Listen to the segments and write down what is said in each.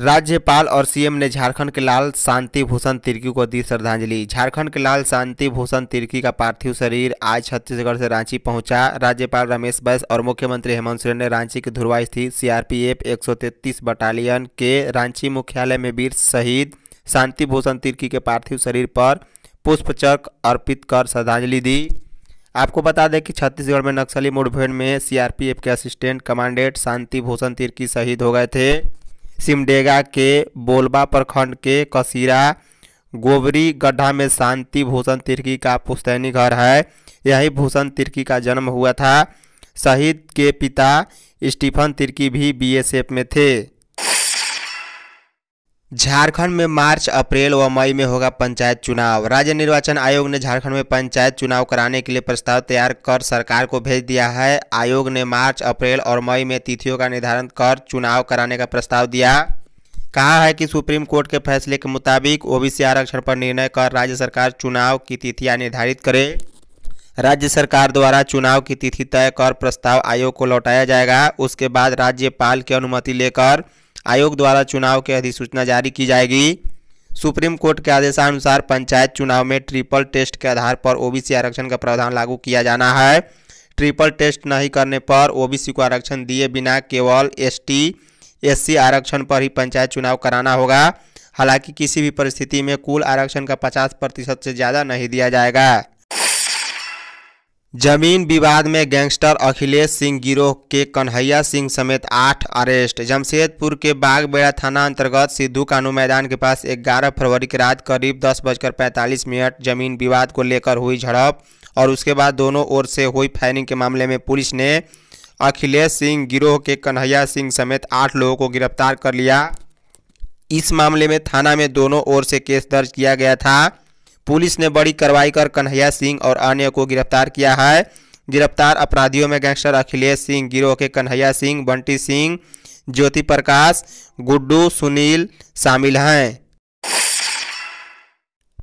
राज्यपाल और सीएम ने झारखंड के लाल शांति भूषण तिर्की को दी श्रद्धांजलि झारखंड के लाल शांति भूषण तिर्की का पार्थिव शरीर आज छत्तीसगढ़ से रांची पहुंचा राज्यपाल रमेश बैस और मुख्यमंत्री हेमंत सोरेन ने रांची के धुरवा स्थित सीआरपीएफ 133 बटालियन के रांची मुख्यालय में वीर शहीद शांति भूषण तिर्की के पार्थिव शरीर पर पुष्पचक अर्पित कर श्रद्धांजलि दी आपको बता दें कि छत्तीसगढ़ में नक्सली मुठभेड़ में सीआरपीएफ के असिस्टेंट कमांडेंट शांति भूषण तिर्की शहीद हो गए थे सिमडेगा के बोलबा प्रखंड के कसीरा गोबरी गड्ढा में शांति भूषण तिर्की का पुस्तैनी घर है यही भूषण तिर्की का जन्म हुआ था शहीद के पिता स्टीफन तिर्की भी बीएसएफ में थे झारखंड में मार्च अप्रैल व मई में होगा पंचायत चुनाव राज्य निर्वाचन आयोग ने झारखंड में पंचायत चुनाव कराने के लिए प्रस्ताव तैयार कर सरकार को भेज दिया है आयोग ने मार्च अप्रैल और मई में तिथियों का निर्धारण कर चुनाव कराने का प्रस्ताव दिया कहा है कि सुप्रीम कोर्ट के फैसले के मुताबिक ओबीसी आरक्षण पर निर्णय कर राज्य सरकार चुनाव की तिथियाँ निर्धारित करे राज्य सरकार द्वारा चुनाव की तिथि तय कर प्रस्ताव आयोग को लौटाया जाएगा उसके बाद राज्यपाल की अनुमति लेकर आयोग द्वारा चुनाव की अधिसूचना जारी की जाएगी सुप्रीम कोर्ट के आदेशानुसार पंचायत चुनाव में ट्रिपल टेस्ट के आधार पर ओबीसी आरक्षण का प्रावधान लागू किया जाना है ट्रिपल टेस्ट नहीं करने पर ओबीसी को आरक्षण दिए बिना केवल एसटी एससी आरक्षण पर ही पंचायत चुनाव कराना होगा हालांकि किसी भी परिस्थिति में कुल आरक्षण का 50 प्रतिशत से ज़्यादा नहीं दिया जाएगा जमीन विवाद में गैंगस्टर अखिलेश सिंह गिरोह के कन्हैया सिंह समेत आठ अरेस्ट जमशेदपुर के बागबेड़ा थाना अंतर्गत सिद्धू कानू मैदान के पास 11 फरवरी की रात करीब दस बजकर पैंतालीस मिनट जमीन विवाद को लेकर हुई झड़प और उसके बाद दोनों ओर से हुई फायरिंग के मामले में पुलिस ने अखिलेश सिंह गिरोह के कन्हैया सिंह समेत आठ लोगों को गिरफ्तार कर लिया इस मामले में थाना में दोनों ओर से केस दर्ज किया गया था पुलिस ने बड़ी कार्रवाई कर कन्हैया सिंह और अन्य को गिरफ्तार किया है गिरफ्तार अपराधियों में गैंगस्टर अखिलेश सिंह गिरोह के कन्हैया सिंह बंटी सिंह ज्योति प्रकाश गुड्डू सुनील शामिल हैं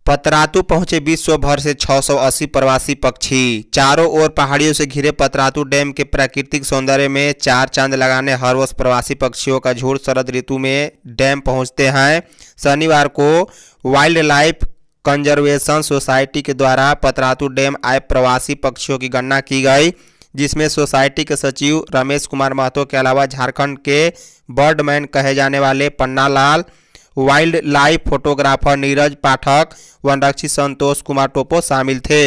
पतरातू पहुंचे विश्व भर से 680 प्रवासी पक्षी चारों ओर पहाड़ियों से घिरे पतरातू डैम के प्राकृतिक सौंदर्य में चार चांद लगाने हर वर्ष प्रवासी पक्षियों का झूठ शरद ऋतु में डैम पहुंचते हैं शनिवार को वाइल्ड लाइफ कंजर्वेशन सोसाइटी के द्वारा पतरातू डैम आए प्रवासी पक्षियों की गणना की गई जिसमें सोसाइटी के सचिव रमेश कुमार महतो के अलावा झारखंड के बर्डमैन कहे जाने वाले Panna Lal wildlife photographer Neeraj Pathak वनरक्षी संतोष कुमार टोपो शामिल थे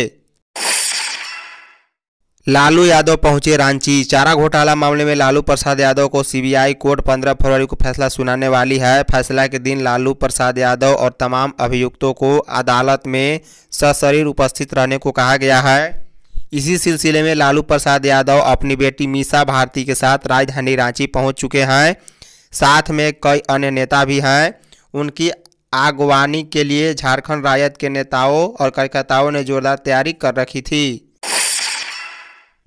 लालू यादव पहुंचे रांची चारा घोटाला मामले में लालू प्रसाद यादव को सीबीआई कोर्ट 15 फरवरी को फैसला सुनाने वाली है फैसला के दिन लालू प्रसाद यादव और तमाम अभियुक्तों को अदालत में सशरीर उपस्थित रहने को कहा गया है इसी सिलसिले में लालू प्रसाद यादव अपनी बेटी मीसा भारती के साथ राजधानी रांची पहुँच चुके हैं साथ में कई अन्य नेता भी हैं उनकी आगवानी के लिए झारखंड रायत के नेताओं और कार्यकर्ताओं ने जोरदार तैयारी कर रखी थी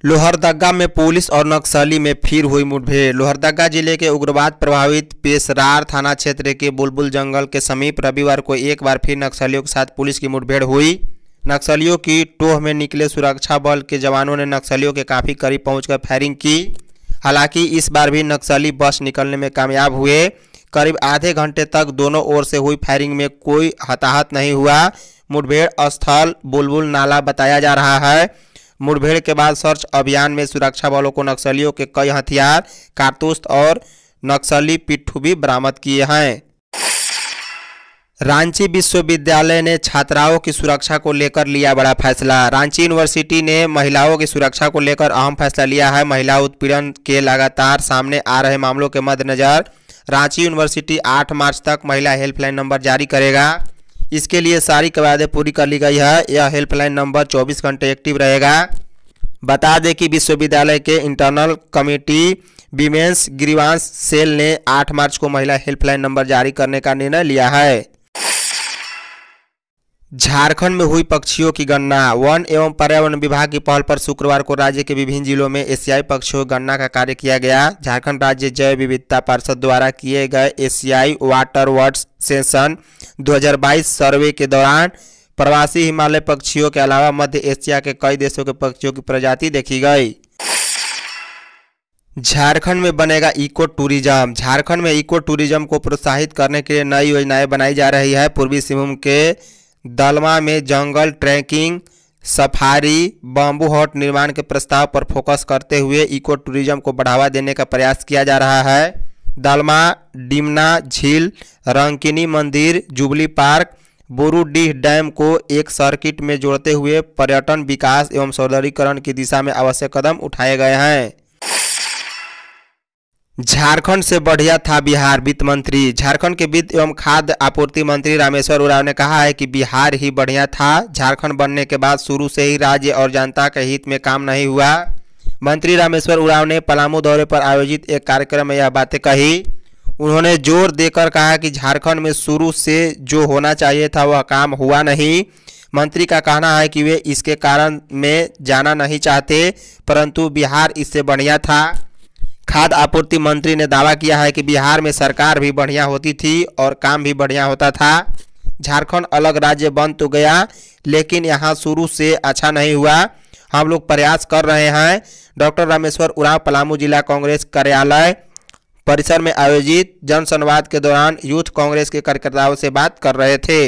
लोहरदगा में पुलिस और नक्सली में फिर हुई मुठभेड़ लोहरदगा जिले के उग्रवाद प्रभावित पेशरार थाना क्षेत्र के बुलबुल जंगल के समीप रविवार को एक बार फिर नक्सलियों के साथ पुलिस की मुठभेड़ हुई नक्सलियों की टोह में निकले सुरक्षा बल के जवानों ने नक्सलियों के काफ़ी करीब पहुंचकर फायरिंग की हालांकि इस बार भी नक्सली बस निकलने में कामयाब हुए करीब आधे घंटे तक दोनों ओर से हुई फायरिंग में कोई हताहत नहीं हुआ मुठभेड़ स्थल बुलबुल नाला बताया जा रहा है मुठभेड़ के बाद सर्च अभियान में सुरक्षा बलों को नक्सलियों के कई हथियार कारतूस और नक्सली पिट्ठू भी बरामद किए हैं रांची विश्वविद्यालय ने छात्राओं की सुरक्षा को लेकर लिया बड़ा फैसला रांची यूनिवर्सिटी ने महिलाओं की सुरक्षा को लेकर अहम फैसला लिया है महिला उत्पीड़न के लगातार सामने आ रहे मामलों के मद्देनज़र रांची यूनिवर्सिटी 8 मार्च तक महिला हेल्पलाइन नंबर जारी करेगा इसके लिए सारी कवायदें पूरी कर ली गई है यह हेल्पलाइन नंबर चौबीस घंटे एक्टिव रहेगा बता दें कि विश्वविद्यालय के internal committee women's grievance cell ने 8 मार्च को महिला हेल्पलाइन नंबर जारी करने का निर्णय लिया है झारखंड में हुई पक्षियों की गणना वन एवं पर्यावरण विभाग की पहल पर शुक्रवार को राज्य के विभिन्न जिलों में एशियाई पक्षियों की गणना का कार्य किया गया झारखंड राज्य जैव विविधता परिषद द्वारा किए गए एशियाई वाटर वर्ड सेशन 2022 सर्वे के दौरान प्रवासी हिमालय पक्षियों के अलावा मध्य एशिया के कई देशों के पक्षियों की प्रजाति देखी गई झारखंड में बनेगा इको टूरिज्म झारखंड में इको टूरिज्म को प्रोत्साहित करने के लिए नई योजनाएं बनाई जा रही है पूर्वी सिंहभूम के दलमा में जंगल ट्रैकिंग सफारी बम्बू हॉट निर्माण के प्रस्ताव पर फोकस करते हुए इको टूरिज्म को बढ़ावा देने का प्रयास किया जा रहा है दलमा डिमना झील रंकिनी मंदिर जुबली पार्क बोरूडीह डैम को एक सर्किट में जोड़ते हुए पर्यटन विकास एवं सौंदर्यीकरण की दिशा में आवश्यक कदम उठाए गए हैं झारखंड से बढ़िया था बिहार वित्त मंत्री झारखंड के वित्त एवं खाद्य आपूर्ति मंत्री रामेश्वर उराव ने कहा है कि बिहार ही बढ़िया था झारखंड बनने के बाद शुरू से ही राज्य और जनता के हित में काम नहीं हुआ मंत्री रामेश्वर उराव ने पलामू दौरे पर आयोजित एक कार्यक्रम में यह बातें कही उन्होंने जोर देकर कहा कि झारखंड में शुरू से जो होना चाहिए था वह काम हुआ नहीं मंत्री का कहना है कि वे इसके कारण में जाना नहीं चाहते परंतु बिहार इससे बढ़िया था खाद्य आपूर्ति मंत्री ने दावा किया है कि बिहार में सरकार भी बढ़िया होती थी और काम भी बढ़िया होता था झारखंड अलग राज्य बन तो गया लेकिन यहाँ शुरू से अच्छा नहीं हुआ हम लोग प्रयास कर रहे हैं डॉक्टर रामेश्वर उराव पलामू जिला कांग्रेस कार्यालय परिसर में आयोजित जनसंवाद के दौरान यूथ कांग्रेस के कार्यकर्ताओं से बात कर रहे थे